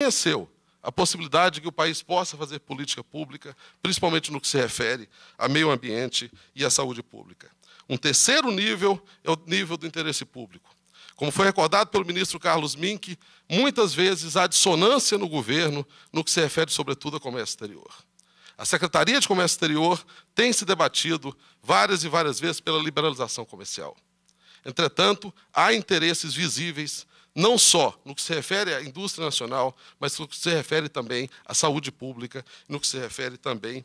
reconheceu a possibilidade de que o país possa fazer política pública, principalmente no que se refere a meio ambiente e à saúde pública. Um terceiro nível é o nível do interesse público. Como foi recordado pelo ministro Carlos Mink, muitas vezes há dissonância no governo no que se refere, sobretudo, a comércio exterior. A Secretaria de Comércio Exterior tem se debatido várias e várias vezes pela liberalização comercial. Entretanto, há interesses visíveis não só no que se refere à indústria nacional, mas no que se refere também à saúde pública, no que se refere também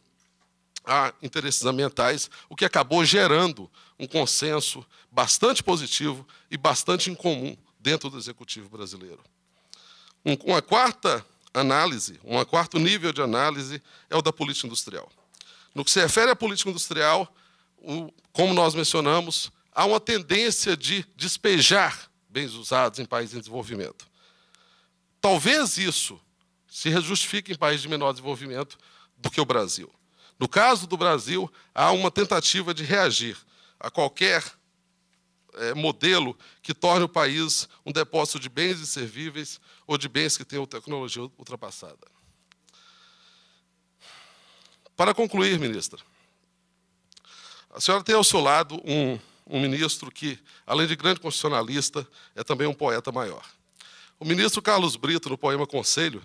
a interesses ambientais, o que acabou gerando um consenso bastante positivo e bastante incomum dentro do executivo brasileiro. Uma quarta análise, um quarto nível de análise é o da política industrial. No que se refere à política industrial, como nós mencionamos, há uma tendência de despejar bens usados em países em desenvolvimento. Talvez isso se justifique em países de menor desenvolvimento do que o Brasil. No caso do Brasil, há uma tentativa de reagir a qualquer é, modelo que torne o país um depósito de bens inservíveis ou de bens que tenham tecnologia ultrapassada. Para concluir, ministra, a senhora tem ao seu lado um um ministro que, além de grande constitucionalista, é também um poeta maior. O ministro Carlos Brito, no poema Conselho,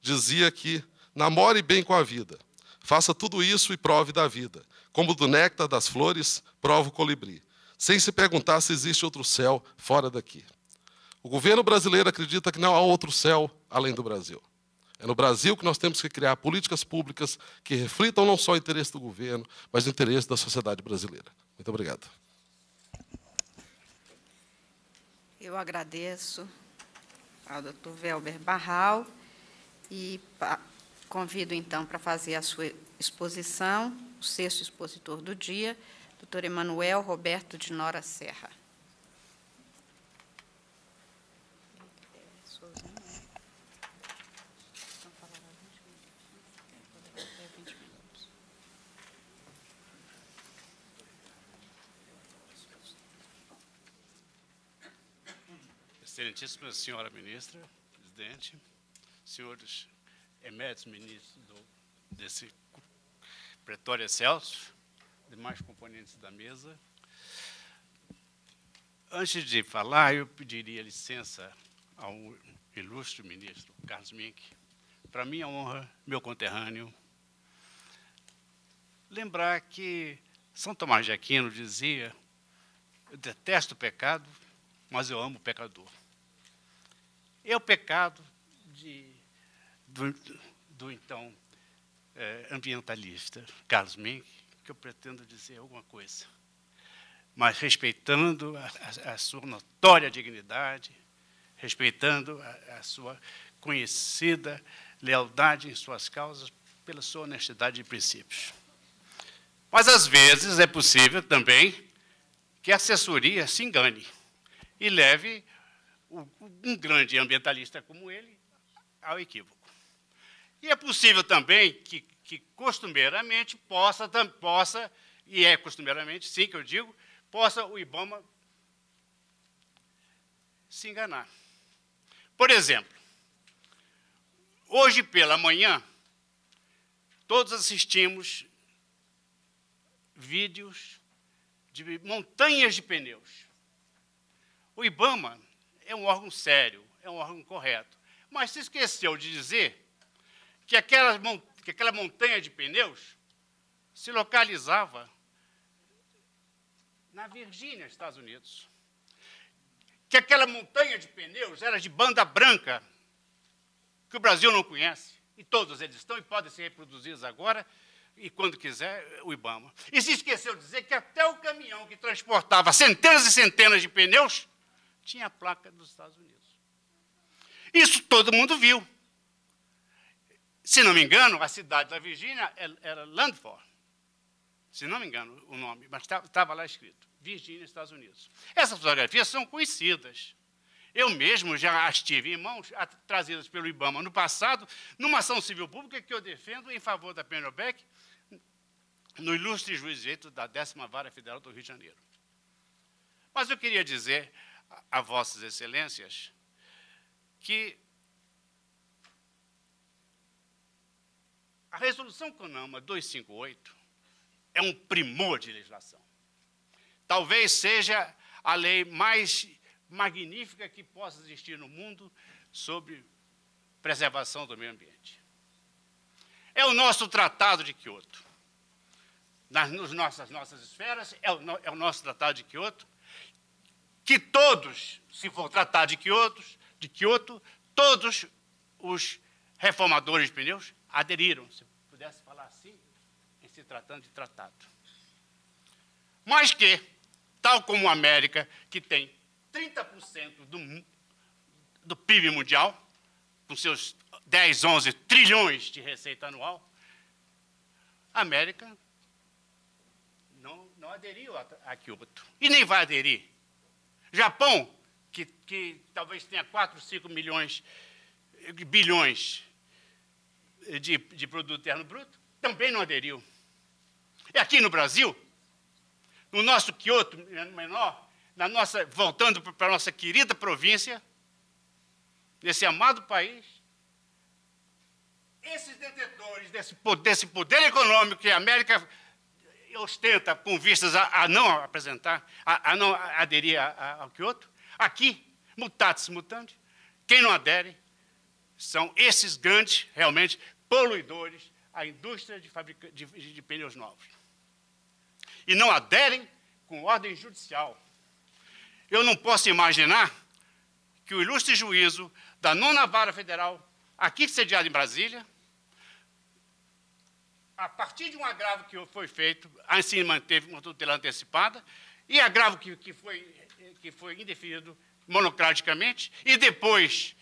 dizia que namore bem com a vida, faça tudo isso e prove da vida, como do néctar das flores, prova o colibri, sem se perguntar se existe outro céu fora daqui. O governo brasileiro acredita que não há outro céu além do Brasil. É no Brasil que nós temos que criar políticas públicas que reflitam não só o interesse do governo, mas o interesse da sociedade brasileira. Muito obrigado. Eu agradeço ao doutor Velber Barral e convido, então, para fazer a sua exposição, o sexto expositor do dia, doutor Emanuel Roberto de Nora Serra. Excelentíssima senhora ministra, presidente, senhores eméritos ministros do, desse Pretório Celso, demais componentes da mesa. Antes de falar, eu pediria licença ao ilustre ministro Carlos Mink. Para mim é honra, meu conterrâneo, lembrar que São Tomás de Aquino dizia: Eu detesto o pecado, mas eu amo o pecador é o pecado de, do, do, então é, ambientalista Carlos Mink, que eu pretendo dizer alguma coisa, mas respeitando a, a, a sua notória dignidade, respeitando a, a sua conhecida lealdade em suas causas pela sua honestidade de princípios. Mas, às vezes, é possível também que a assessoria se engane e leve um grande ambientalista como ele ao equívoco. E é possível também que, que costumeiramente possa, possa, e é costumeiramente, sim que eu digo, possa o IBAMA se enganar. Por exemplo, hoje pela manhã, todos assistimos vídeos de montanhas de pneus. O IBAMA é um órgão sério, é um órgão correto. Mas se esqueceu de dizer que, que aquela montanha de pneus se localizava na Virgínia, Estados Unidos. Que aquela montanha de pneus era de banda branca, que o Brasil não conhece, e todos eles estão e podem ser reproduzidos agora, e quando quiser, o Ibama. E se esqueceu de dizer que até o caminhão que transportava centenas e centenas de pneus tinha a placa dos Estados Unidos. Isso todo mundo viu. Se não me engano, a cidade da Virgínia era Landford. Se não me engano o nome, mas estava tá, lá escrito. Virgínia, Estados Unidos. Essas fotografias são conhecidas. Eu mesmo já as tive em mãos, trazidas pelo IBAMA no passado, numa ação civil pública que eu defendo em favor da Penelbeck, no ilustre juiz da décima vara federal do Rio de Janeiro. Mas eu queria dizer a vossas excelências que a resolução CONAMA 258 é um primor de legislação. Talvez seja a lei mais magnífica que possa existir no mundo sobre preservação do meio ambiente. É o nosso Tratado de Quioto Nas, nossas, nossas esferas, é o, é o nosso Tratado de Quioto que todos, se for tratar de Kyoto, de Kyoto todos os reformadores de pneus aderiram, se pudesse falar assim, em se tratando de tratado. Mas que, tal como a América, que tem 30% do, do PIB mundial, com seus 10, 11 trilhões de receita anual, a América não, não aderiu a, a Kyoto. E nem vai aderir. Japão, que, que talvez tenha 4, 5 milhões, eh, bilhões de, de produto interno bruto, também não aderiu. E aqui no Brasil, no nosso Quioto menor, na nossa, voltando para a nossa querida província, nesse amado país, esses detentores desse, desse poder econômico que a América ostenta com vistas a, a não apresentar, a, a não aderir ao Kyoto. Aqui, mutatis mutandis, quem não adere são esses grandes, realmente, poluidores, a indústria de, fabrica, de, de pneus novos. E não aderem com ordem judicial. Eu não posso imaginar que o ilustre juízo da nona vara federal, aqui sediado em Brasília, a partir de um agravo que foi feito, assim manteve uma tutela antecipada, e agravo que, que, foi, que foi indefinido monocraticamente, e depois,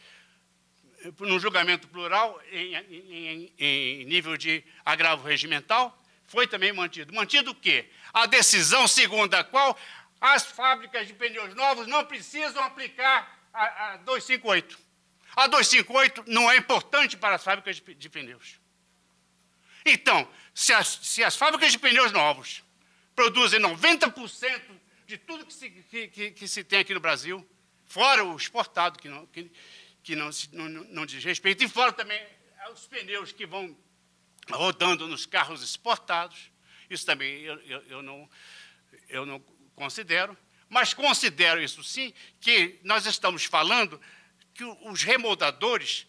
eh, num julgamento plural, em, em, em nível de agravo regimental, foi também mantido. Mantido o quê? A decisão segundo a qual as fábricas de pneus novos não precisam aplicar a, a 258. A 258 não é importante para as fábricas de, de pneus. Então, se as, se as fábricas de pneus novos produzem 90% de tudo que se, que, que, que se, tem aqui no Brasil, fora o exportado, que não, que, não, não, não diz respeito, e fora também é, os pneus que vão rodando nos carros exportados. Isso também eu, eu, eu, não, eu não considero, mas considero isso sim, que nós estamos falando que os remoldadores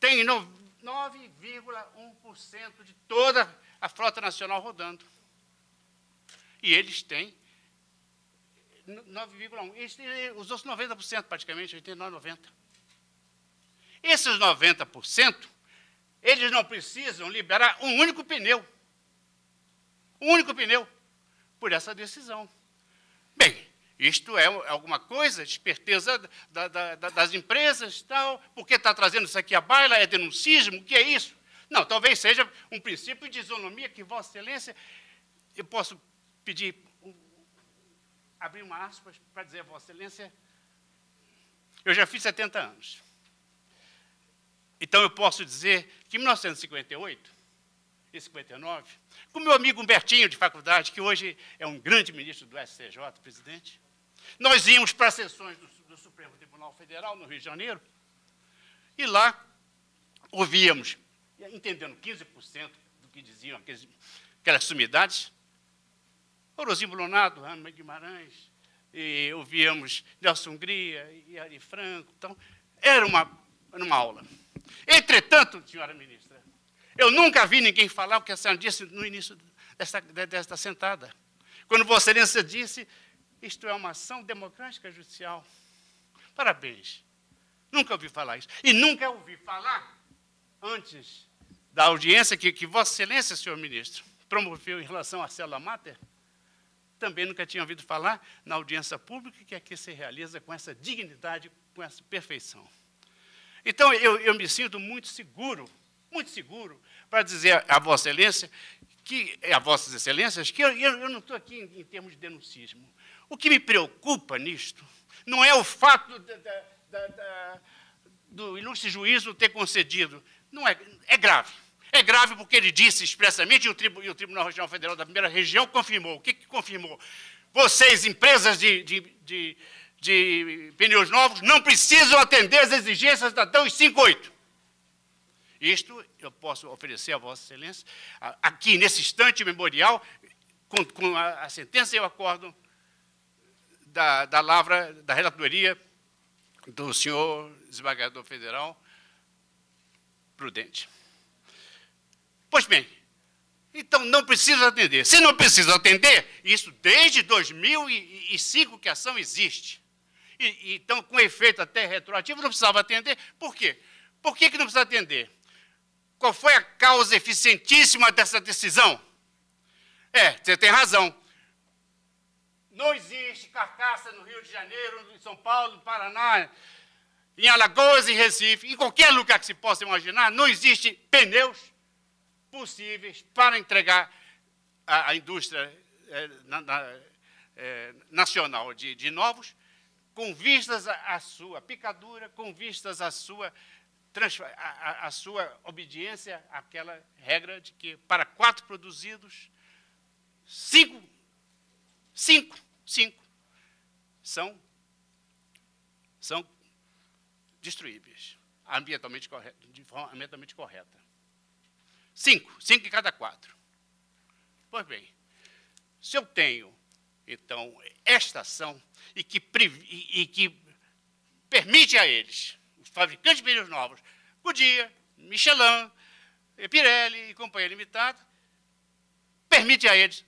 têm 9,1% de toda a frota nacional rodando. E eles têm 9,1%. Eles têm os outros 90%, praticamente, 89, 90%. Esses 90%, eles não precisam liberar um único pneu. Um único pneu por essa decisão. Bem, isto é alguma coisa, esperteza da, da, da, das empresas, tal, por que está trazendo isso aqui à baila? É denuncismo? O que é isso? Não, talvez seja um princípio de isonomia que Vossa Excelência, eu posso pedir, abrir uma aspas para dizer, Vossa Excelência, eu já fiz 70 anos. Então eu posso dizer que em 1958 e 59, com meu amigo Humbertinho de faculdade, que hoje é um grande ministro do STJ, presidente, nós íamos para as sessões do, do Supremo Tribunal Federal, no Rio de Janeiro, e lá ouvíamos, entendendo 15% do que diziam aqueles, aquelas sumidades, Orozinho Brunado, Ana Guimarães, e ouvíamos Nelson Hungria e Ari Franco. Então, era uma, era uma aula. Entretanto, senhora ministra, eu nunca vi ninguém falar o que a senhora disse no início desta, desta sentada. Quando Vossa Excelência disse isto é uma ação democrática judicial. Parabéns. Nunca ouvi falar isso. E nunca ouvi falar antes da audiência que, que Vossa Excelência, senhor ministro, promoveu em relação à célula máter. Também nunca tinha ouvido falar na audiência pública que aqui se realiza com essa dignidade, com essa perfeição. Então, eu, eu me sinto muito seguro, muito seguro, para dizer a Vossa Excelência que a vossas excelências, que eu, eu não estou aqui em, em, termos de denuncismo, o que me preocupa nisto não é o fato do ilustre juízo ter concedido. Não é, é grave. É grave porque ele disse expressamente, e o, tribo, e o Tribunal Regional Federal da Primeira Região confirmou. O que, que confirmou? Vocês, empresas de, de, de, de, pneus novos, não precisam atender as exigências da DAO 58. Isto eu posso oferecer a Vossa Excelência, aqui nesse instante memorial, com, com a, a sentença e o acordo da, da lavra, da relatoria do senhor desembargador federal Prudente. Pois bem, então não precisa atender. Se não precisa atender, isso desde 2005 que a ação existe. E, então, com efeito até retroativo, não precisava atender. Por quê? Por que, que não precisa atender? Qual foi a causa eficientíssima dessa decisão? É, você tem razão. Não existe carcaça no Rio de Janeiro, em São Paulo, no Paraná, em Alagoas, em Recife, em qualquer lugar que se possa imaginar, não existe pneus possíveis para entregar à, indústria é, na, na, é, nacional de, de, novos, com vistas à sua picadura, com vistas à sua, à sua obediência àquela regra de que para quatro produzidos, cinco cinco Cinco são, são destruíveis, ambientalmente correta, de forma ambientalmente correta. Cinco, cinco em cada quatro. Pois bem, se eu tenho, então, esta ação e que, e, e que permite a eles, os fabricantes de pneus novos, Goodyear, Michelin, Pirelli e Companhia Limitada, permite a eles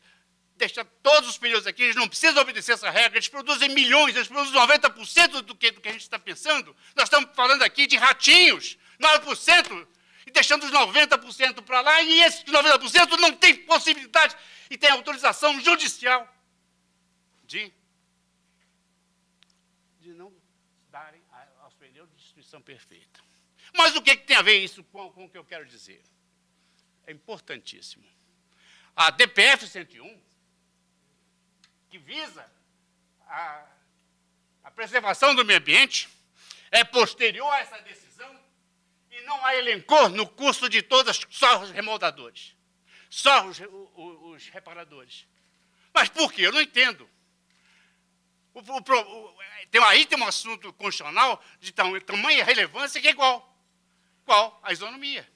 deixar todos os pneus aqui, eles não precisam obedecer essa regra, eles produzem milhões, eles produzem 90% do que, do que a gente está pensando. Nós estamos falando aqui de ratinhos, 9%, e deixando os 90% para lá, e esses 90% não tem possibilidade e tem autorização judicial de, de não darem aos pneus de destruição perfeita. Mas o que, é que tem a ver isso com, com o que eu quero dizer? É importantíssimo. A DPF 101 que visa a, a preservação do meio ambiente, é posterior a essa decisão e não a elencou no curso de todas, só os remoldadores, só os, os reparadores. Mas por quê? Eu não entendo. O, o, tem, aí tem um assunto constitucional de tam, tamanha relevância que é igual. Qual? A isonomia.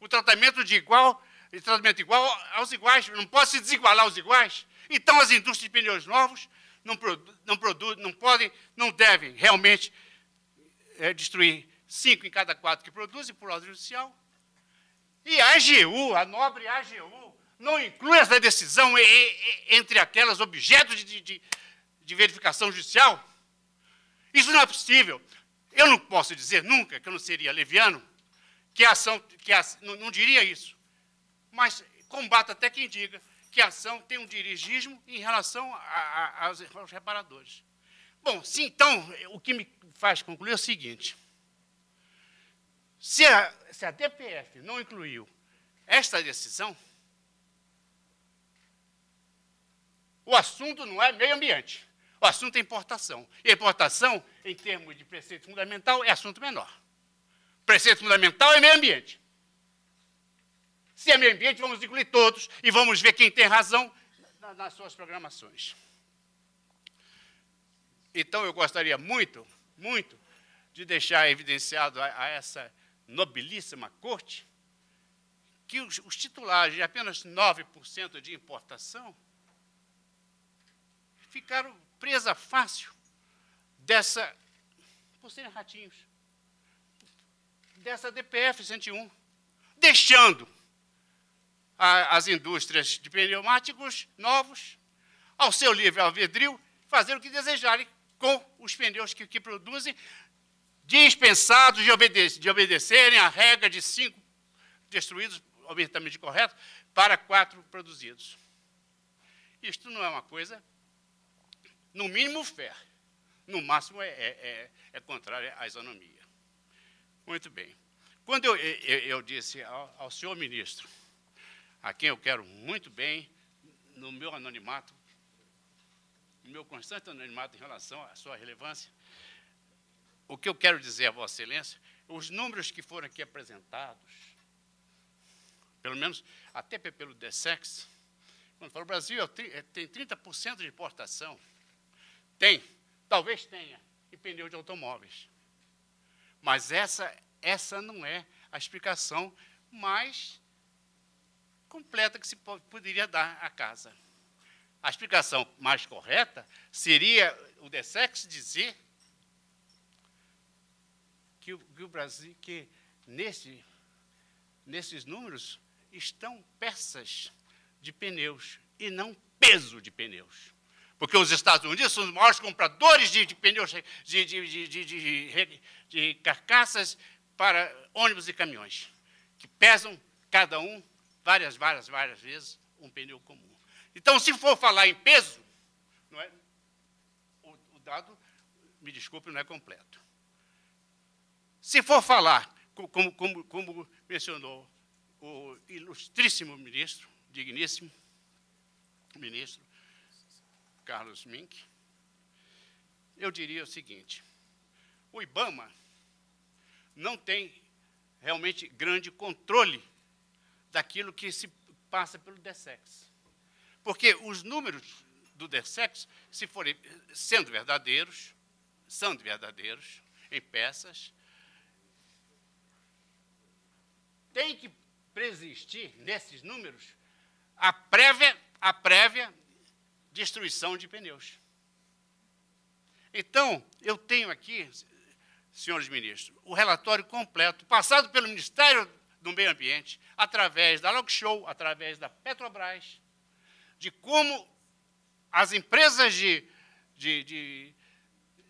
O tratamento de igual, tratamento igual aos iguais. Não posso desigualar os iguais então as indústrias de pneus novos não, produ não, produ não podem, não devem realmente é, destruir cinco em cada quatro que produzem por ordem judicial. E a AGU, a nobre AGU, não inclui essa decisão e, e, entre aquelas objetos de, de, de verificação judicial? Isso não é possível. Eu não posso dizer nunca que eu não seria leviano, que a ação, que a, não, não diria isso, mas combata até quem diga que a ação tem um dirigismo em relação a, a, aos, aos reparadores. Bom, se então, o que me faz concluir é o seguinte: se a, se a DPF não incluiu esta decisão, o assunto não é meio ambiente. O assunto é importação. E importação, em termos de preceito fundamental, é assunto menor. Preceito fundamental é meio ambiente. Se é meio ambiente, vamos incluir todos e vamos ver quem tem razão nas suas programações. Então, eu gostaria muito, muito, de deixar evidenciado a, a essa nobilíssima corte que os, os titulares de apenas 9% de importação ficaram presa fácil dessa, por serem ratinhos, dessa DPF 101, deixando as indústrias de pneumáticos novos, ao seu livre alvedrio, fazer o que desejarem com os pneus que, que produzem, dispensados de, obede de, obedecerem à regra de cinco destruídos, obviamente correto, para quatro produzidos. Isto não é uma coisa, no mínimo, fé. No máximo, é, é, é, é contrária à isonomia. Muito bem. Quando eu, eu, eu disse ao, ao senhor ministro a quem eu quero muito bem, no meu anonimato, no meu constante anonimato em relação à sua relevância. O que eu quero dizer a Vossa Excelência, os números que foram aqui apresentados, pelo menos até pelo DSEX, quando falou o Brasil é é, tem 30% de importação. Tem, talvez tenha, em pneu de automóveis. Mas essa, essa não é a explicação mais completa que se poderia dar à casa. A explicação mais correta seria o Dessex dizer que o, que o Brasil, que nesse, nesses números estão peças de pneus e não peso de pneus. Porque os Estados Unidos são os maiores compradores de, de pneus, de, de, de carcaças para ônibus e caminhões, que pesam cada um várias, várias, várias vezes um pneu comum. Então, se for falar em peso, não é, o, o dado, me desculpe, não é completo. Se for falar, como, como, como mencionou o ilustríssimo ministro, digníssimo ministro Carlos Mink, eu diria o seguinte: o IBAMA não tem realmente grande controle daquilo que se passa pelo DSEX. Porque os números do DSEX, se forem sendo verdadeiros, são verdadeiros em peças, tem que preexistir nesses números a prévia, a prévia destruição de pneus. Então, eu tenho aqui, senhores ministros, o relatório completo, passado pelo Ministério do meio ambiente, através da Logshow, através da Petrobras, de como as empresas de, de, de,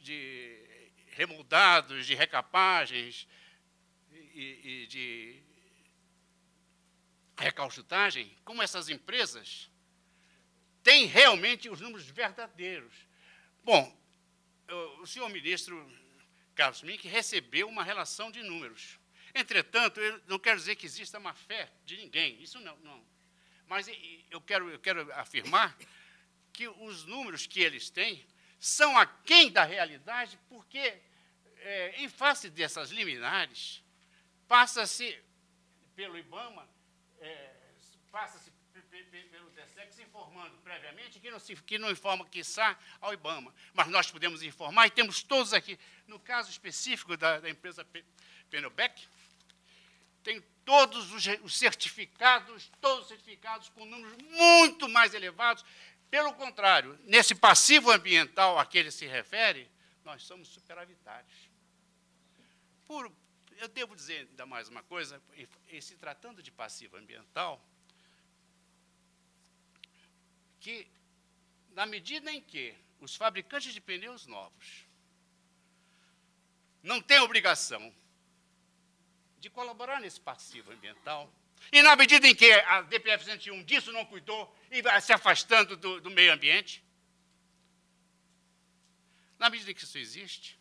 de remoldados, de recapagens e, e de recalchutagem, como essas empresas têm realmente os números verdadeiros. Bom, o senhor ministro Carlos Mink recebeu uma relação de números. Entretanto, não quero dizer que exista má fé de ninguém, isso não. não. Mas eu quero, eu quero afirmar que os números que eles têm são aquém da realidade, porque, é, em face dessas liminares, passa-se pelo IBAMA, é, passa-se pelo DSEX informando previamente, que não, se, que não informa, quiçá, ao IBAMA. Mas nós podemos informar, e temos todos aqui, no caso específico da, da empresa Penubec, tem todos os, certificados, todos os certificados com números muito mais elevados. Pelo contrário, nesse passivo ambiental a que ele se refere, nós somos superavitários. Por, eu devo dizer ainda mais uma coisa, em, em se tratando de passivo ambiental, que, na medida em que os fabricantes de pneus novos não têm obrigação de colaborar nesse passivo ambiental. E na medida em que a DPF 101 disso não cuidou e vai se afastando do, do meio ambiente, na medida em que isso existe,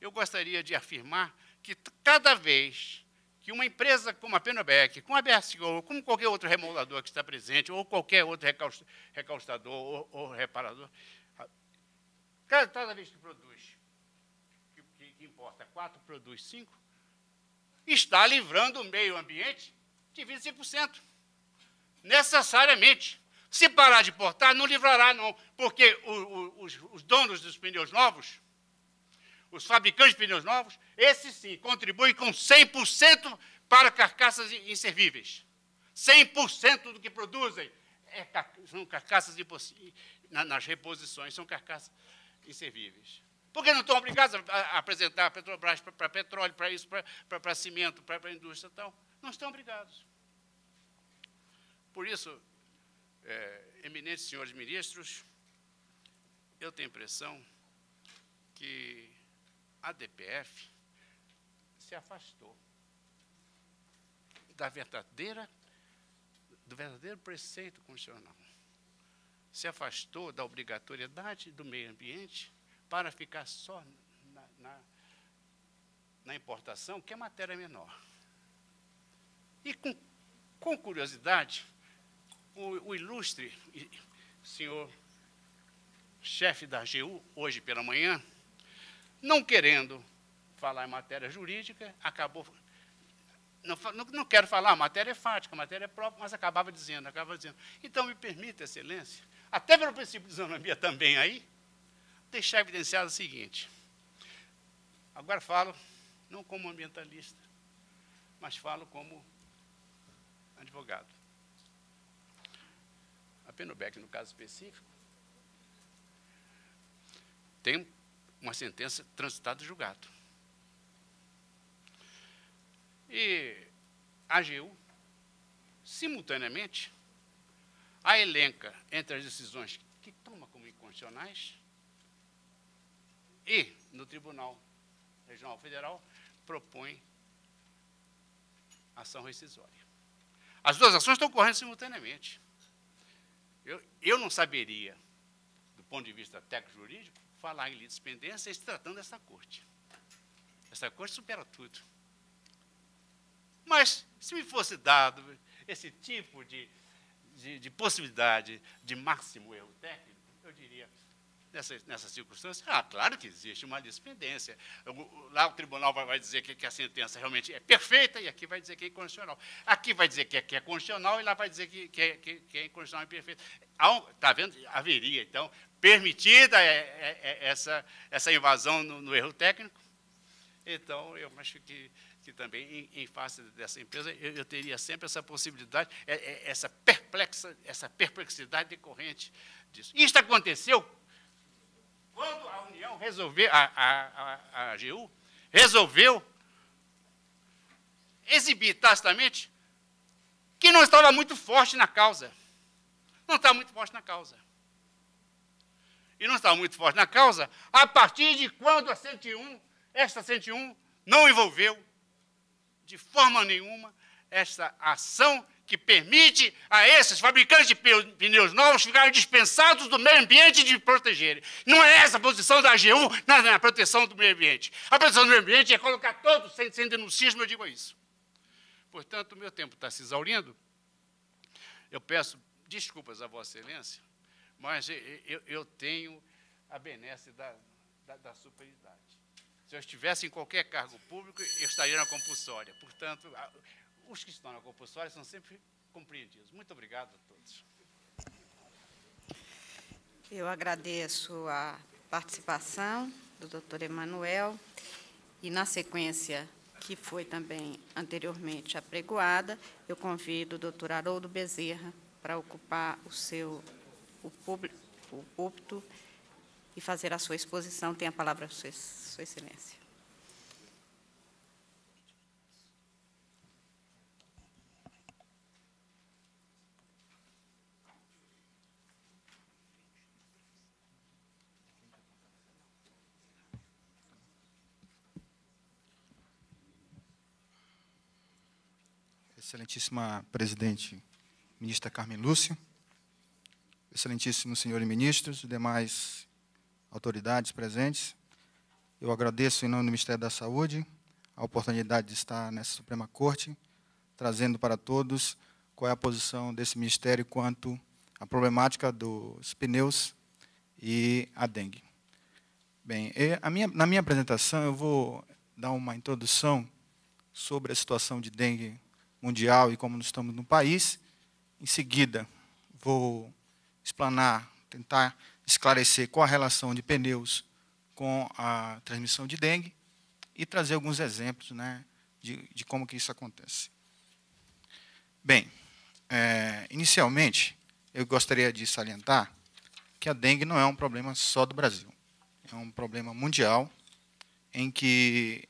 eu gostaria de afirmar que cada vez que uma empresa como a Penobec, como a BSO, ou como qualquer outro remoldador que está presente, ou qualquer outro recaustador ou, ou reparador, cada vez que produz importa, quatro produz cinco, está livrando o meio ambiente de 25%. Necessariamente. Se parar de importar, não livrará, não, porque o, o, os, os donos dos pneus novos, os fabricantes de pneus novos, esses sim contribuem com 100% para carcaças inservíveis. 100% do que produzem é, são carcaças nas reposições, são carcaças inservíveis. Por que não estão obrigados a, apresentar a Petrobras para petróleo, para isso, para cimento, para a indústria e então, tal? Não estão obrigados. Por isso, é, eminentes senhores ministros, eu tenho a impressão que a DPF se afastou da verdadeira, do verdadeiro preceito constitucional. Se afastou da obrigatoriedade do meio ambiente para ficar só na, na, na importação, que é matéria menor. E com, com curiosidade, o, o ilustre senhor chefe da AGU, hoje pela manhã, não querendo falar em matéria jurídica, acabou. Não, não, quero falar, a matéria é fática, a matéria é própria, mas acabava dizendo, acabava dizendo. Então, me permita, excelência, até pelo princípio de isonomia também aí, deixar evidenciado o seguinte. Agora falo, não como ambientalista, mas falo como advogado. A Penobec, no caso específico, tem uma sentença transitada julgado. E a AGU, simultaneamente, a elenca entre as decisões que toma como inconstitucionais e no Tribunal Regional Federal propõe ação rescisória. As duas ações estão ocorrendo simultaneamente. Eu, eu não saberia, do ponto de vista técnico-jurídico, falar em litispendência se tratando dessa corte. Essa corte supera tudo. Mas, se me fosse dado esse tipo de, de, de possibilidade de máximo erro técnico, eu diria, nessa, nessa circunstância? Ah, claro que existe uma dependência. Lá o tribunal vai, vai dizer que, que, a sentença realmente é perfeita e aqui vai dizer que é inconstitucional. Aqui vai dizer que é, que é constitucional e lá vai dizer que, que, é, que é inconstitucional e perfeita Está vendo? Haveria, então, permitida é, é, é, essa, essa invasão no, no, erro técnico? Então, eu acho que, que também, em, em face dessa empresa, eu, eu, teria sempre essa possibilidade, é, essa, perplexa, essa perplexidade decorrente disso. Isto aconteceu quando a União resolveu, a, a, a, a AGU resolveu exibir tacitamente que não estava muito forte na causa. Não estava muito forte na causa. E não estava muito forte na causa a partir de quando a 101, esta 101, não envolveu de forma nenhuma esta ação que permite a esses fabricantes de pneus novos ficarem dispensados do meio ambiente de protegerem. Não é essa a posição da AGU na, na proteção do meio ambiente. A proteção do meio ambiente é colocar todos sem, sem denuncismo, eu digo isso. Portanto, o meu tempo está se exaurindo. Eu peço desculpas a Vossa Excelência, mas eu, eu tenho a benesse da, da, da superioridade. Se eu estivesse em qualquer cargo público, eu estaria na compulsória. Portanto, os que estão na compulsória são sempre compreendidos. Muito obrigado a todos. Eu agradeço a participação do doutor Emanuel e, na sequência, que foi também anteriormente apregoada, eu convido o doutor Haroldo Bezerra para ocupar o seu o, público, o púlpito e fazer a sua exposição. Tem a palavra, sua, sua Excelência. Excelentíssima presidente, ministra Carmen Lúcia, excelentíssimos senhores ministros e demais autoridades presentes, eu agradeço em nome do Ministério da Saúde a oportunidade de estar nessa Suprema Corte, trazendo para todos qual é a posição desse ministério quanto à problemática dos pneus e a dengue. Bem, minha, na minha apresentação eu vou dar uma introdução sobre a situação de dengue mundial e como nós estamos no país. Em seguida, vou explanar, tentar esclarecer qual a relação de pneus com a transmissão de dengue e trazer alguns exemplos né, de, de como que isso acontece. Bem, é, inicialmente, eu gostaria de salientar que a dengue não é um problema só do Brasil. É um problema mundial em que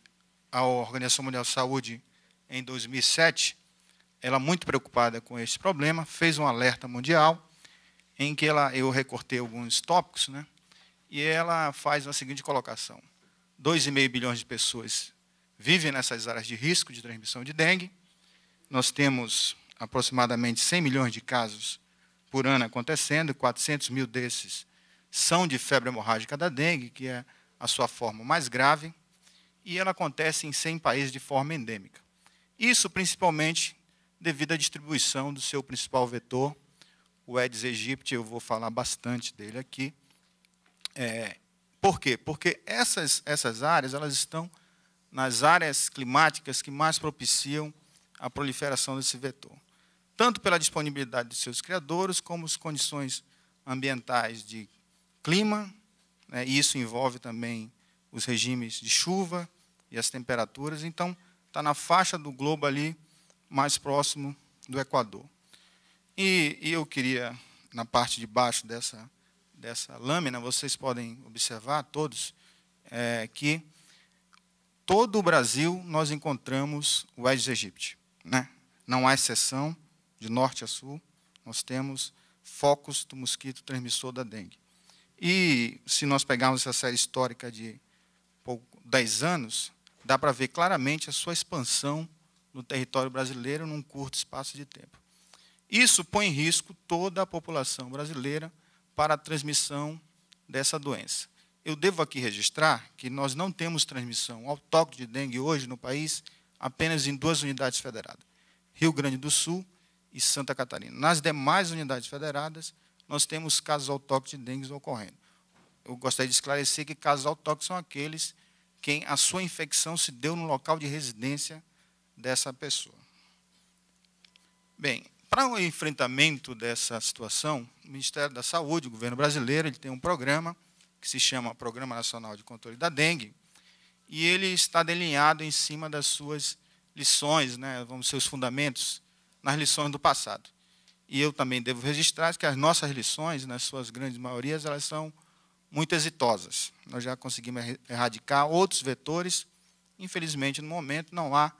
a Organização Mundial de Saúde, em 2007, ela muito preocupada com este problema, fez um alerta mundial, em que ela, eu recortei alguns tópicos, né? e ela faz a seguinte colocação. 2,5 bilhões de pessoas vivem nessas áreas de risco de transmissão de dengue. Nós temos aproximadamente 100 milhões de casos por ano acontecendo, 400 mil desses são de febre hemorrágica da dengue, que é a sua forma mais grave, e ela acontece em 100 países de forma endêmica. Isso principalmente devido à distribuição do seu principal vetor, o Aedes aegypti, eu vou falar bastante dele aqui. É, por quê? Porque essas, essas áreas elas estão nas áreas climáticas que mais propiciam a proliferação desse vetor, tanto pela disponibilidade de seus criadores, como as condições ambientais de clima, né, e isso envolve também os regimes de chuva e as temperaturas. Então, está na faixa do globo ali mais próximo do Equador. E, e, eu queria, na parte de baixo dessa, dessa lâmina, vocês podem observar, todos, é, que todo o Brasil nós encontramos o Aedes aegypti. Né? Não há exceção, de norte a sul, nós temos focos do mosquito transmissor da dengue. E se nós pegarmos essa série histórica de 10 anos, dá para ver claramente a sua expansão no território brasileiro num curto espaço de tempo. Isso põe em risco toda a população brasileira para a transmissão dessa doença. Eu devo aqui registrar que nós não temos transmissão autóctone de dengue hoje no país, apenas em duas unidades federadas, Rio Grande do Sul e Santa Catarina. Nas demais unidades federadas, nós temos casos autóctones de dengue ocorrendo. Eu gostaria de esclarecer que casos autóctones são aqueles quem a sua infecção se deu no local de residência dessa pessoa. Bem, para o enfrentamento dessa situação, o Ministério da Saúde, o governo brasileiro, ele tem um programa que se chama Programa Nacional de Controle da Dengue, e ele está delineado em cima das suas lições, né, vamos seus fundamentos nas lições do passado. E eu também devo registrar que as nossas lições, nas suas grandes maiorias, elas são muito exitosas. Nós já conseguimos erradicar outros vetores. Infelizmente, no momento, não há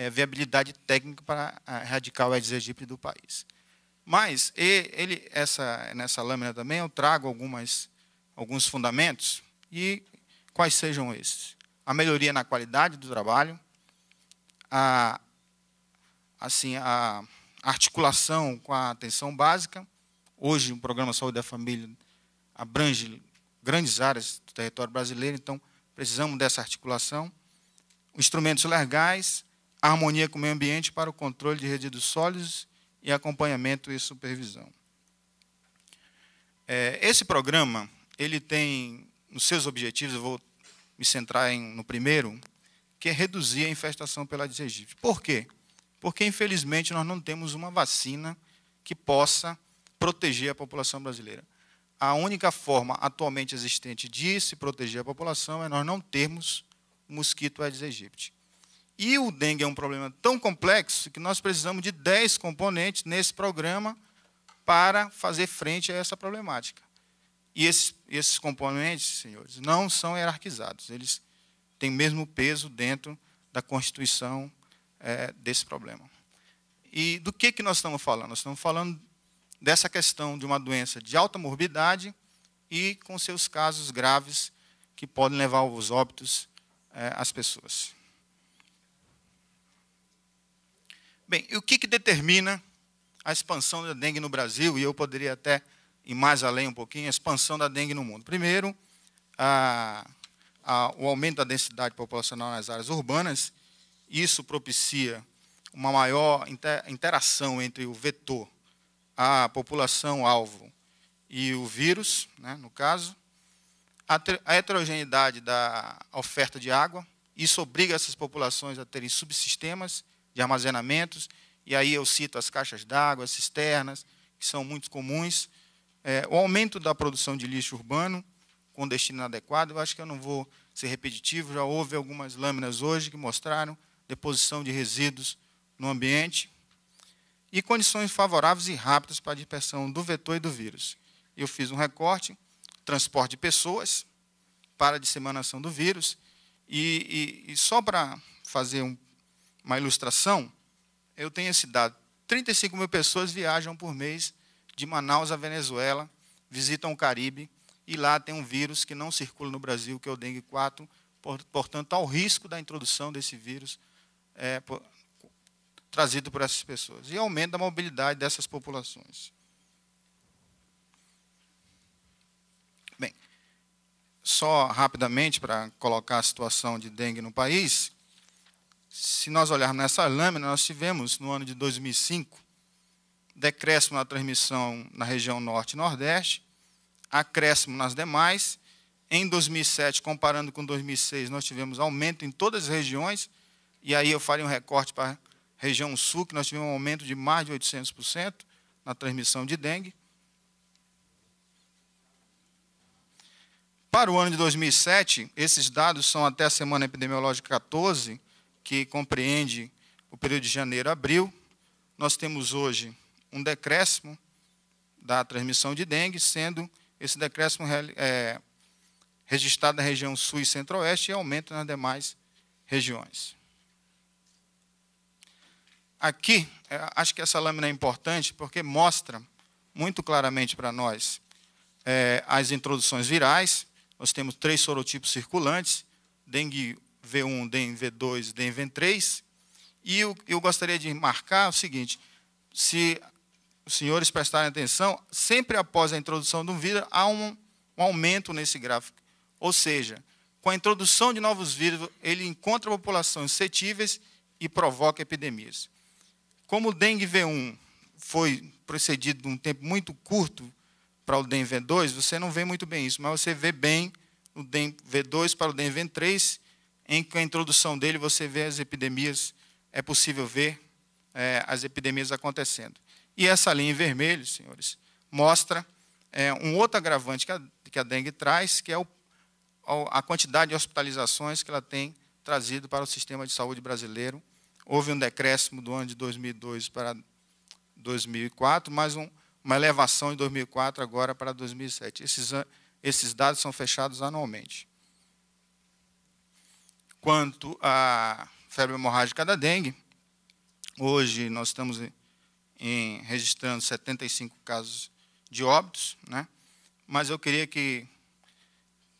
é, viabilidade técnica para é, o radical exegípre do país. Mas ele, essa, nessa lâmina também eu trago algumas, alguns fundamentos, e quais sejam esses? A melhoria na qualidade do trabalho, a, assim, a articulação com a atenção básica. Hoje, o programa Saúde da Família abrange grandes áreas do território brasileiro, então precisamos dessa articulação. Instrumentos legais, harmonia com o meio ambiente para o controle de resíduos sólidos e acompanhamento e supervisão. É, esse programa ele tem nos seus objetivos, eu vou me centrar em, no primeiro, que é reduzir a infestação pela Aedes aegypti. Por quê? Porque, infelizmente, nós não temos uma vacina que possa proteger a população brasileira. A única forma atualmente existente de se proteger a população é nós não termos mosquito Aedes aegypti. E o dengue é um problema tão complexo que nós precisamos de 10 componentes nesse programa para fazer frente a essa problemática. E esses, esses componentes, senhores, não são hierarquizados, eles têm o mesmo peso dentro da constituição é, desse problema. E do que, que nós estamos falando? Nós estamos falando dessa questão de uma doença de alta morbidade e com seus casos graves que podem levar aos óbitos é, às pessoas. Bem, o que, que determina a expansão da dengue no Brasil? E eu poderia até ir mais além um pouquinho, a expansão da dengue no mundo. Primeiro, a, a, o aumento da densidade populacional nas áreas urbanas, isso propicia uma maior interação entre o vetor, a população-alvo e o vírus, né, no caso, a, a heterogeneidade da oferta de água, isso obriga essas populações a terem subsistemas de armazenamentos, e aí eu cito as caixas d'água, as cisternas, que são muito comuns. É, o aumento da produção de lixo urbano com destino inadequado, eu acho que eu não vou ser repetitivo, já houve algumas lâminas hoje que mostraram deposição de resíduos no ambiente e condições favoráveis e rápidas para a dispersão do vetor e do vírus. Eu fiz um recorte, transporte de pessoas para a disseminação do vírus, e, e, e só para fazer um uma ilustração, eu tenho esse dado. 35 mil pessoas viajam por mês de Manaus à Venezuela, visitam o Caribe, e lá tem um vírus que não circula no Brasil, que é o dengue 4. Portanto, há o risco da introdução desse vírus é, por, trazido por essas pessoas. E aumento da mobilidade dessas populações. Bem, só rapidamente para colocar a situação de dengue no país, se nós olharmos nessa lâmina, nós tivemos no ano de 2005 decréscimo na transmissão na região norte e nordeste, acréscimo nas demais. Em 2007, comparando com 2006, nós tivemos aumento em todas as regiões, e aí eu faria um recorte para a região sul, que nós tivemos um aumento de mais de 800% na transmissão de dengue. Para o ano de 2007, esses dados são até a semana epidemiológica 14, que compreende o período de janeiro a abril. Nós temos hoje um decréscimo da transmissão de dengue, sendo esse decréscimo é, registrado na região sul e centro-oeste e aumento nas demais regiões. Aqui, é, acho que essa lâmina é importante porque mostra muito claramente para nós é, as introduções virais. Nós temos três sorotipos circulantes: dengue V1, DEM V2, DEM V3. E eu, eu gostaria de marcar o seguinte, se os senhores prestarem atenção, sempre após a introdução de um vírus, há um, um aumento nesse gráfico. Ou seja, com a introdução de novos vírus, ele encontra populações suscetíveis e provoca epidemias. Como o dengue V1 foi precedido de um tempo muito curto para o dengue V2, você não vê muito bem isso, mas você vê bem o dengue V2 para o dengue V3 em que a introdução dele você vê as epidemias, é possível ver é, as epidemias acontecendo. E essa linha em vermelho, senhores, mostra é, um outro agravante que a, que a dengue traz, que é o, a quantidade de hospitalizações que ela tem trazido para o sistema de saúde brasileiro. Houve um decréscimo do ano de 2002 para 2004, mais um, uma elevação em 2004 agora para 2007. Esses, esses dados são fechados anualmente quanto à febre hemorrágica da dengue. Hoje nós estamos em, registrando 75 casos de óbitos, né? mas eu queria que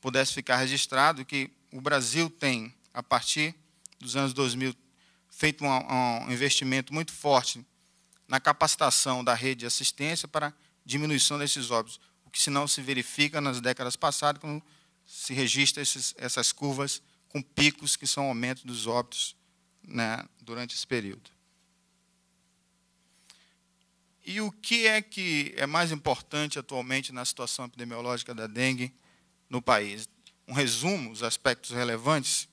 pudesse ficar registrado que o Brasil tem, a partir dos anos 2000, feito um, um investimento muito forte na capacitação da rede de assistência para diminuição desses óbitos, o que se não se verifica nas décadas passadas, quando se registra esses, essas curvas com picos que são aumento dos óbitos né, durante esse período. E o que é que é mais importante atualmente na situação epidemiológica da dengue no país? Um resumo, os aspectos relevantes,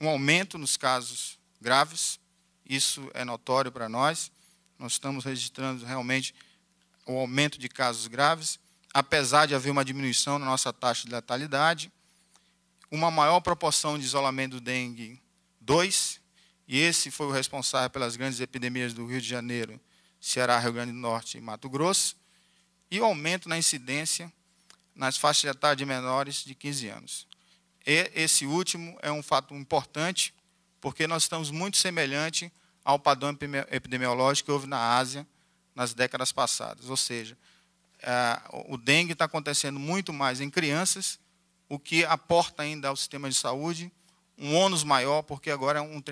um aumento nos casos graves, isso é notório para nós, nós estamos registrando realmente o aumento de casos graves, apesar de haver uma diminuição na nossa taxa de letalidade, uma maior proporção de isolamento do dengue 2, e esse foi o responsável pelas grandes epidemias do Rio de Janeiro, Ceará, Rio Grande do Norte e Mato Grosso, e o aumento na incidência nas faixas de etária de menores de 15 anos. E esse último é um fato importante, porque nós estamos muito semelhante ao padrão epidemiológico que houve na Ásia nas décadas passadas. Ou seja, eh, o dengue está acontecendo muito mais em crianças o que aporta ainda ao sistema de saúde um ônus maior, porque agora é um,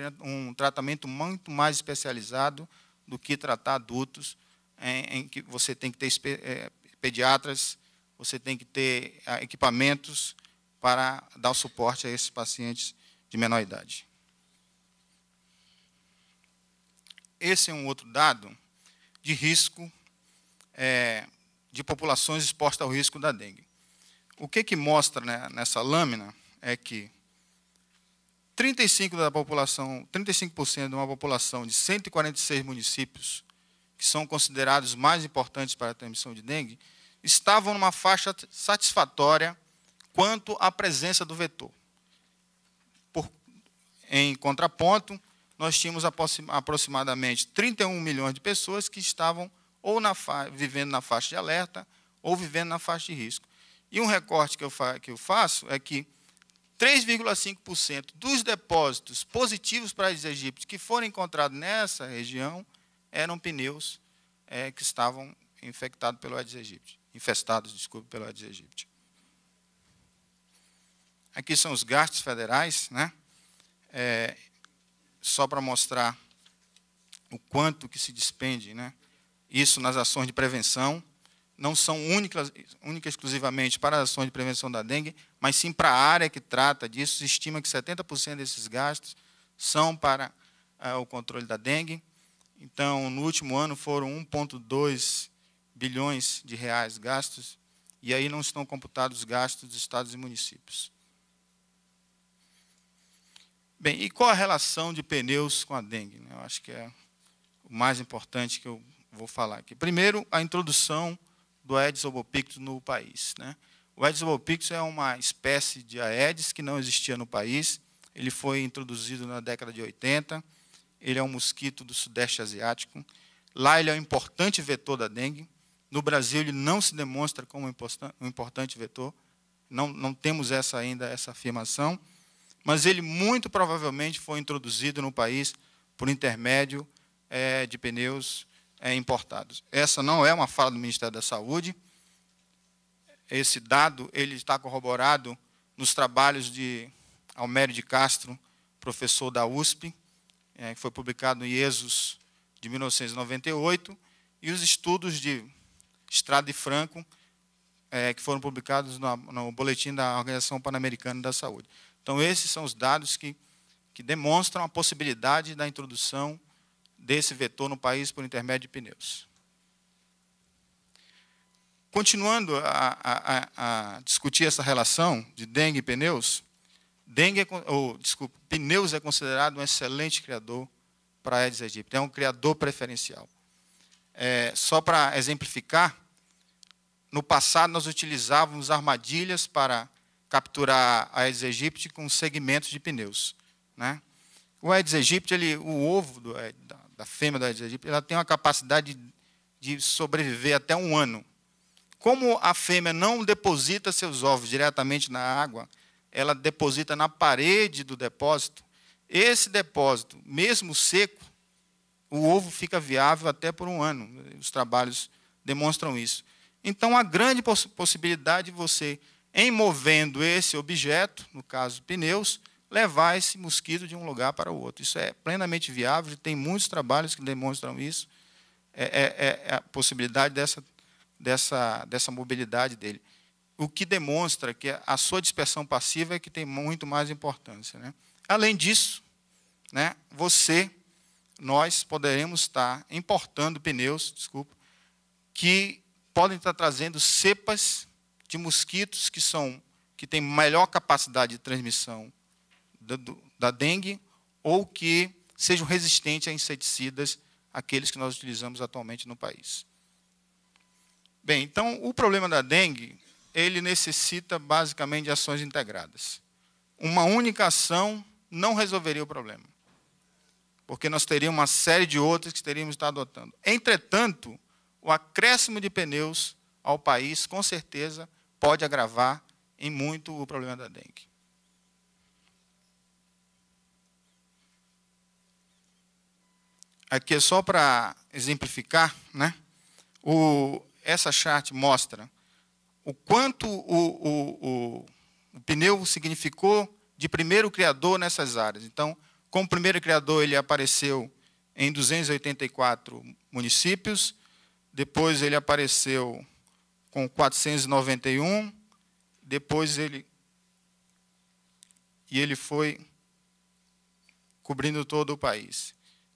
um tratamento muito mais especializado do que tratar adultos, em, é, em que você tem que ter é, pediatras, você tem que ter é, equipamentos para dar o suporte a esses pacientes de menor idade. Esse é um outro dado de risco é, de populações expostas ao risco da dengue o que, que mostra né, nessa lâmina é que 35% da população, 35% de uma população de 146 municípios que são considerados mais importantes para a transmissão de dengue, estavam numa faixa satisfatória quanto à presença do vetor. Por, em contraponto, nós tínhamos aproximadamente 31 milhões de pessoas que estavam ou na vivendo na faixa de alerta ou vivendo na faixa de risco. E um recorte que eu, fa que eu faço é que 3,5% dos depósitos positivos para os egípcios que foram encontrados nessa região eram pneus é, que estavam infectados pelo Aedes aegypti, infestados, desculpe, pelo Aedes aegypti. Aqui são os gastos federais, né? É, só para mostrar o quanto que se despende, né? Isso nas ações de prevenção não são únicas, única exclusivamente para as ações de prevenção da dengue, mas sim para a área que trata disso. Se estima que 70% desses gastos são para eh, o controle da dengue. Então, no último ano foram 1,2 bilhões de reais gastos, e aí não estão computados os gastos dos estados e municípios. Bem, e qual a relação de pneus com a dengue? Né? Eu acho que é o mais importante que eu vou falar aqui. Primeiro, a introdução do Aedes albopictus no país. Né? O Aedes albopictus é uma espécie de Aedes que não existia no país. Ele foi introduzido na década de 80. Ele é um mosquito do sudeste asiático. Lá ele é um importante vetor da dengue. No Brasil ele não se demonstra como um importante vetor. Não, não temos essa ainda essa afirmação, mas ele muito provavelmente foi introduzido no país por intermédio é, de pneus é, importados. Essa não é uma fala do Ministério da Saúde. Esse dado ele está corroborado nos trabalhos de Almério de Castro, professor da USP, é, que foi publicado em IESUS de 1998, e os estudos de Estrada e Franco, é, que foram publicados no, no Boletim da Organização Pan-Americana da Saúde. Então, esses são os dados que, que demonstram a possibilidade da introdução desse vetor no país por intermédio de pneus. Continuando a, a, a discutir essa relação de dengue e pneus, dengue é, ou, desculpa, pneus é considerado um excelente criador para Aedes aegypti, é um criador preferencial. É, só para exemplificar, no passado nós utilizávamos armadilhas para capturar a Aedes aegypti com segmentos de pneus. Né? O Aedes aegypti, ele, o ovo do, é, da, a fêmea do Aedes aegypti, ela tem uma capacidade de, de sobreviver até um ano. Como a fêmea não deposita seus ovos diretamente na água, ela deposita na parede do depósito. Esse depósito, mesmo seco, o ovo fica viável até por um ano. Os trabalhos demonstram isso. Então, a grande poss possibilidade de você, em movendo esse objeto, no caso pneus, levar esse mosquito de um lugar para o outro. Isso é plenamente viável, tem muitos trabalhos que demonstram isso, é, é, é, é a possibilidade dessa, dessa, dessa mobilidade dele. O que demonstra que a sua dispersão passiva é que tem muito mais importância. Né? Além disso, né, você, nós poderemos estar importando pneus, desculpa, que podem estar trazendo cepas de mosquitos que são que têm melhor capacidade de transmissão da, dengue ou que sejam resistentes a inseticidas, aqueles que nós utilizamos atualmente no país. Bem, então o problema da dengue, ele necessita basicamente de ações integradas. Uma única ação não resolveria o problema. Porque nós teríamos uma série de outras que teríamos estado adotando. Entretanto, o acréscimo de pneus ao país, com certeza, pode agravar em muito o problema da dengue. Aqui é só para exemplificar, né? O, essa chart mostra o quanto o, o, o, o pneu significou de primeiro criador nessas áreas. Então, como primeiro criador, ele apareceu em 284 municípios, depois ele apareceu com 491, depois ele e ele foi cobrindo todo o país.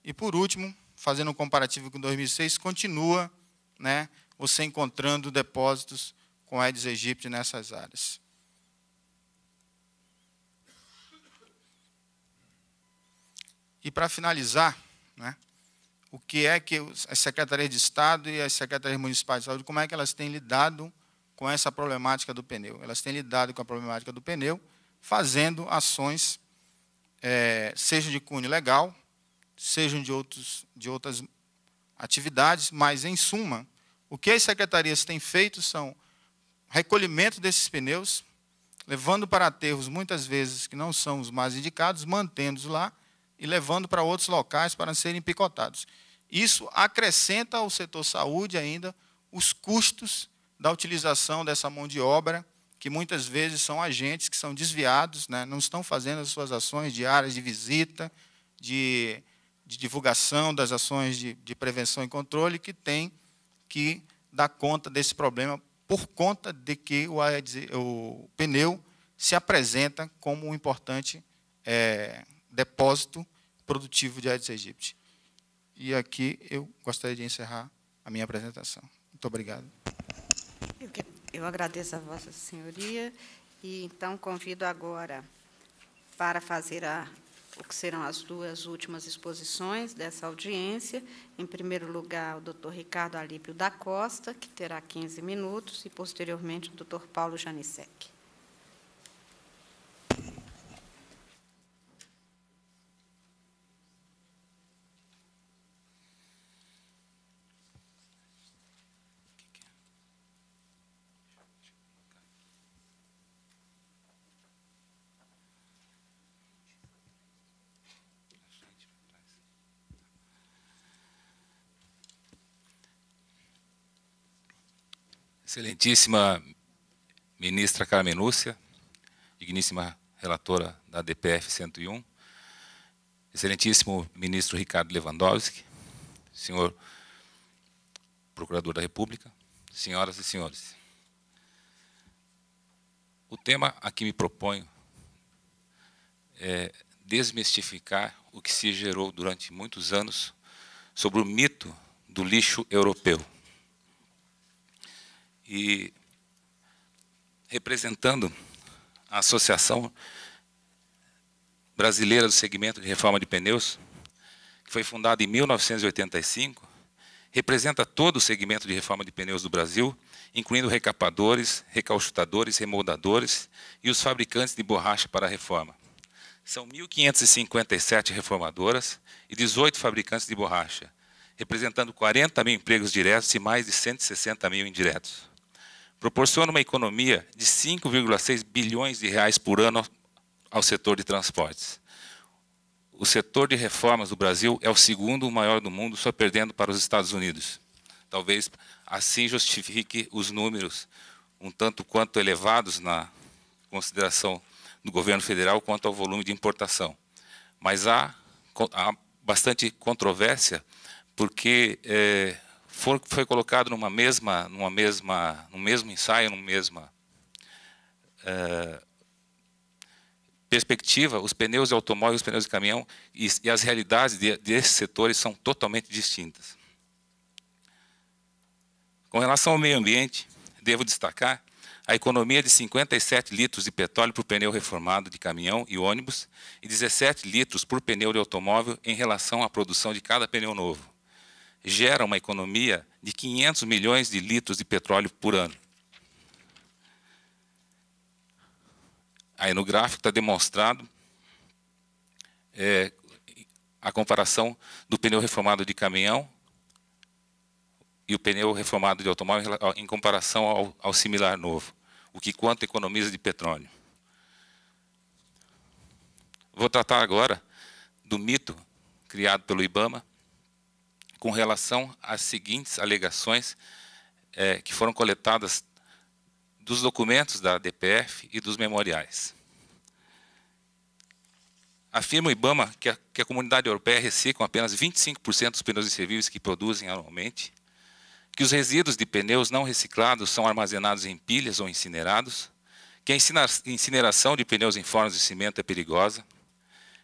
E por último, fazendo um comparativo com 2006, continua né, você encontrando depósitos com Aedes aegypti nessas áreas. E para finalizar, né, o que é que as secretarias de Estado e as secretarias municipais de saúde, como é que elas têm lidado com essa problemática do pneu? Elas têm lidado com a problemática do pneu fazendo ações, é, seja de cunho legal, sejam de, outros, de outras atividades, mas, em suma, o que as secretarias têm feito são recolhimento desses pneus, levando para aterros, muitas vezes, que não são os mais indicados, mantendo-os lá e levando para outros locais para serem picotados. Isso acrescenta ao setor saúde ainda os custos da utilização dessa mão de obra, que muitas vezes são agentes que são desviados, né, não estão fazendo as suas ações diárias de visita, de de divulgação das ações de, de prevenção e controle que tem que dar conta desse problema por conta de que o, o pneu se apresenta como um importante é, depósito produtivo de Aedes aegypti. E aqui eu gostaria de encerrar a minha apresentação. Muito obrigado. Eu, que, eu agradeço a Vossa Senhoria e então convido agora para fazer a o que serão as duas últimas exposições dessa audiência. Em primeiro lugar, o Dr. Ricardo Alípio da Costa, que terá 15 minutos, e posteriormente o Dr. Paulo Janicek. Excelentíssima ministra Carmen Lúcia, digníssima relatora da DPF 101, excelentíssimo ministro Ricardo Lewandowski, senhor procurador da República, senhoras e senhores. O tema a que me proponho é desmistificar o que se gerou durante muitos anos sobre o mito do lixo europeu. E representando a Associação Brasileira do Segmento de Reforma de Pneus, que foi fundada em 1985, representa todo o segmento de reforma de pneus do Brasil, incluindo recapadores, recauchutadores, remoldadores e os fabricantes de borracha para reforma. São 1.557 reformadoras e 18 fabricantes de borracha, representando 40 mil empregos diretos e mais de 160 mil indiretos proporciona uma economia de 5,6 bilhões de reais por ano ao setor de transportes. O setor de reformas do Brasil é o segundo maior do mundo, só perdendo para os Estados Unidos. Talvez assim justifique os números um tanto quanto elevados na consideração do governo federal quanto ao volume de importação. Mas há, há bastante controvérsia, porque é, for, foi colocado numa mesma, numa mesma, no mesmo ensaio, numa mesma uh, perspectiva, os pneus de automóvel, os pneus de caminhão e, e as realidades de, desses setores são totalmente distintas. Com relação ao meio ambiente, devo destacar a economia de 57 litros de petróleo por pneu reformado de caminhão e ônibus e 17 litros por pneu de automóvel em relação à produção de cada pneu novo gera uma economia de 500 milhões de litros de petróleo por ano. Aí no gráfico está demonstrado é, a comparação do pneu reformado de caminhão e o pneu reformado de automóvel em comparação ao, ao similar novo. O que quanto economiza de petróleo. Vou tratar agora do mito criado pelo IBAMA com relação às seguintes alegações é, que foram coletadas dos documentos da DPF e dos memoriais. Afirma o IBAMA que a, que a comunidade europeia recicla apenas 25% dos pneus de serviços que produzem anualmente, que os resíduos de pneus não reciclados são armazenados em pilhas ou incinerados, que a incineração de pneus em fornos de cimento é perigosa,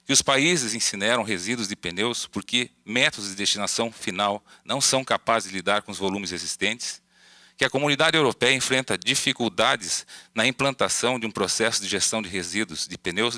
que os países incineram resíduos de pneus porque métodos de destinação final não são capazes de lidar com os volumes existentes, que a comunidade europeia enfrenta dificuldades na implantação de um processo de gestão de resíduos de pneus